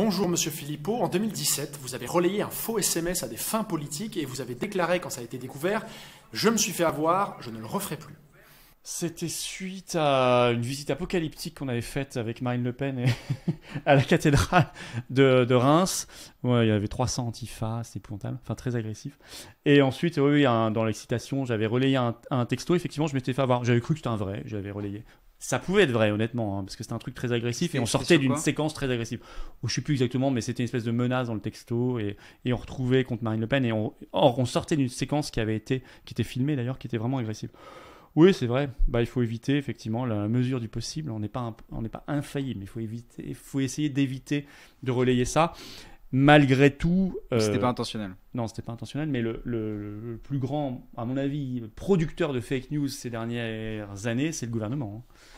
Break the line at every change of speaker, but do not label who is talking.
Bonjour Monsieur Philippot, en 2017, vous avez relayé un faux SMS à des fins politiques et vous avez déclaré quand ça a été découvert Je me suis fait avoir, je ne le referai plus. C'était suite à une visite apocalyptique qu'on avait faite avec Marine Le Pen à la cathédrale de, Reims. Ouais, il y avait 300 antifas, c'était épouvantable, enfin très agressif. Et ensuite, oui, dans l'excitation, j'avais relayé un, un, texto. Effectivement, je m'étais fait avoir. J'avais cru que c'était un vrai, j'avais relayé ça pouvait être vrai, honnêtement, hein, parce que c'était un truc très agressif et on sortait d'une séquence très agressive. je oh, je sais plus exactement, mais c'était une espèce de menace dans le texto et, et on retrouvait contre Marine Le Pen. Et on, or, on sortait d'une séquence qui avait été, qui était filmée d'ailleurs, qui était vraiment agressive. Oui, c'est vrai. Bah, il faut éviter effectivement la mesure du possible. On n'est pas, on n'est pas infaillible. Il faut éviter, il faut essayer d'éviter de relayer ça malgré tout. Euh, c'était pas intentionnel. Non, c'était pas intentionnel, mais le, plus grand, à mon avis, producteur de fake news ces dernières années, c'est le gouvernement. Hein.